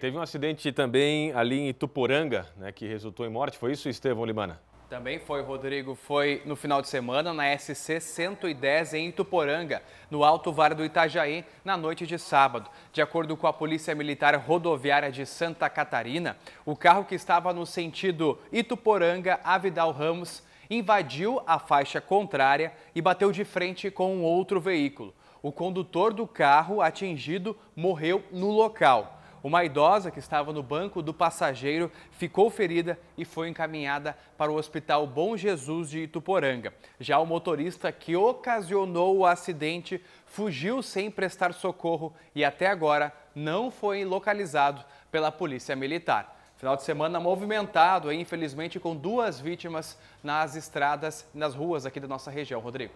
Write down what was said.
Teve um acidente também ali em Ituporanga, né, que resultou em morte. Foi isso, Estevão Limana? Também foi, Rodrigo. Foi no final de semana na SC 110 em Ituporanga, no Alto Vale do Itajaí, na noite de sábado. De acordo com a Polícia Militar Rodoviária de Santa Catarina, o carro que estava no sentido Ituporanga Avidal Ramos invadiu a faixa contrária e bateu de frente com um outro veículo. O condutor do carro atingido morreu no local. Uma idosa que estava no banco do passageiro ficou ferida e foi encaminhada para o Hospital Bom Jesus de Ituporanga. Já o motorista que ocasionou o acidente fugiu sem prestar socorro e até agora não foi localizado pela Polícia Militar. Final de semana movimentado, infelizmente, com duas vítimas nas estradas, nas ruas aqui da nossa região. Rodrigo.